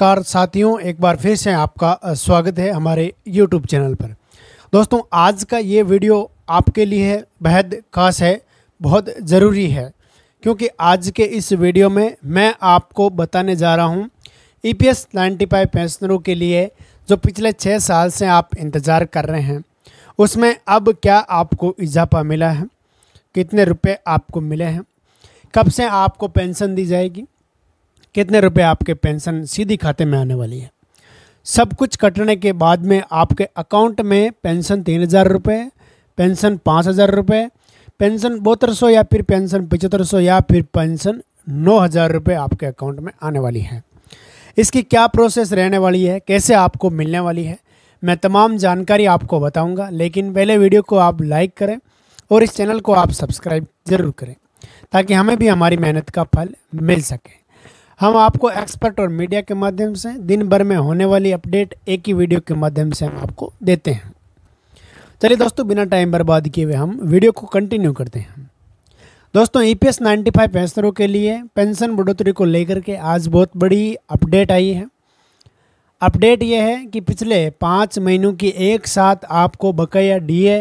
नमस्कार साथियों एक बार फिर से आपका स्वागत है हमारे YouTube चैनल पर दोस्तों आज का ये वीडियो आपके लिए बेहद खास है बहुत ज़रूरी है क्योंकि आज के इस वीडियो में मैं आपको बताने जा रहा हूँ E e P S ninety five पेंशनरों के लिए जो पिछले छः साल से आप इंतज़ार कर रहे हैं उसमें अब क्या आपको इजाफा मिला है कितने रुपए आपको मिले हैं कब से आपको पेंशन दी जाएगी कितने रुपए आपके पेंशन सीधी खाते में आने वाली है सब कुछ कटने के बाद में आपके अकाउंट में पेंशन तीन हज़ार रुपये पेंशन पाँच हज़ार रुपये पेंशन बहत्तर सौ या फिर पेंशन पचहत्तर सौ या फिर पेंशन नौ हज़ार रुपये आपके अकाउंट में आने वाली है इसकी क्या प्रोसेस रहने वाली है कैसे आपको मिलने वाली है मैं तमाम जानकारी आपको बताऊंगा लेकिन पहले वीडियो को आप लाइक करें और इस चैनल को आप सब्सक्राइब ज़रूर करें ताकि हमें भी हमारी मेहनत का फल मिल सके हम आपको एक्सपर्ट और मीडिया के माध्यम से दिन भर में होने वाली अपडेट एक ही वीडियो के माध्यम से हम आपको देते हैं चलिए दोस्तों बिना टाइम बर्बाद किए हुए हम वीडियो को कंटिन्यू करते हैं दोस्तों E P S ninety five पेंशनरों के लिए पेंशन बढ़ोतरी को लेकर के आज बहुत बड़ी अपडेट आई है अपडेट यह है कि पिछले पाँच महीनों की एक साथ आपको बकाया डीए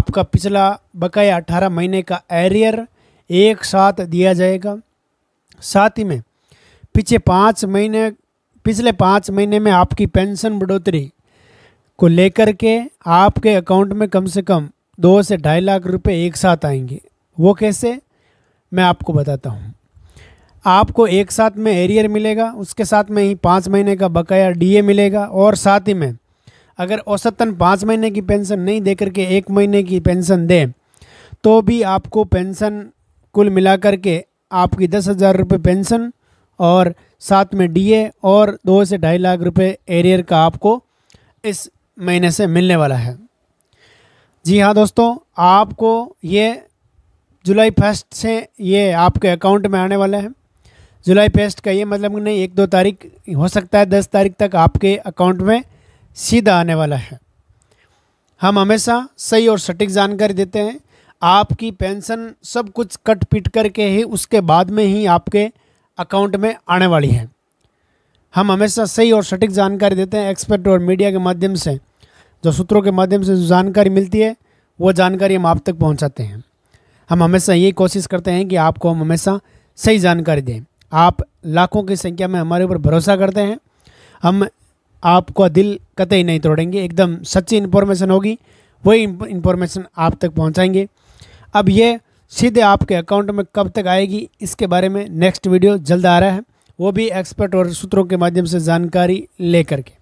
आपका पिछला बकाया अठारह महीने का एरियर एक साथ दिया जाएगा साथ ही में पिछले पाँच महीने पिछले पाँच महीने में आपकी पेंशन बढ़ोतरी को लेकर के आपके अकाउंट में कम से कम दो से ढाई लाख रुपए एक साथ आएंगे वो कैसे मैं आपको बताता हूँ आपको एक साथ में एरियर मिलेगा उसके साथ में ही पाँच महीने का बकाया डीए मिलेगा और साथ ही में अगर औसतन पाँच महीने की पेंशन नहीं दे करके एक महीने की पेंशन दें तो भी आपको पेंशन कुल मिलाकर के आपकी दस हज़ार रुपये पेंशन और साथ में डीए और दो से ढाई लाख रुपए एरियर का आपको इस महीने से मिलने वाला है जी हाँ दोस्तों आपको ये जुलाई फर्स्ट से ये आपके अकाउंट में आने वाला है जुलाई फर्स्ट का ये मतलब नहीं एक दो तारीख हो सकता है दस तारीख तक आपके अकाउंट में सीधा आने वाला है हम हमेशा सही और सटीक जानकारी देते हैं आपकी पेंशन सब कुछ कट पीट करके ही उसके बाद में ही आपके अकाउंट में आने वाली है हम हमेशा सही और सटीक जानकारी देते हैं एक्सपर्ट और मीडिया के माध्यम से जो सूत्रों के माध्यम से जो जानकारी मिलती है वो जानकारी हम आप तक पहुंचाते हैं हम हमेशा यही कोशिश करते हैं कि आपको हम हमेशा सही जानकारी दें आप लाखों की संख्या में हमारे ऊपर भरोसा करते हैं हम आपका दिल कतई नहीं तोड़ेंगे एकदम सच्ची इन्फॉर्मेशन होगी वही इंफॉर्मेशन आप तक पहुंचाएंगे अब ये सीधे आपके अकाउंट में कब तक आएगी इसके बारे में नेक्स्ट वीडियो जल्द आ रहा है वो भी एक्सपर्ट और सूत्रों के माध्यम से जानकारी लेकर के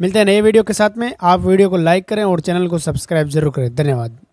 मिलते हैं नए वीडियो के साथ में आप वीडियो को लाइक करें और चैनल को सब्सक्राइब जरूर करें धन्यवाद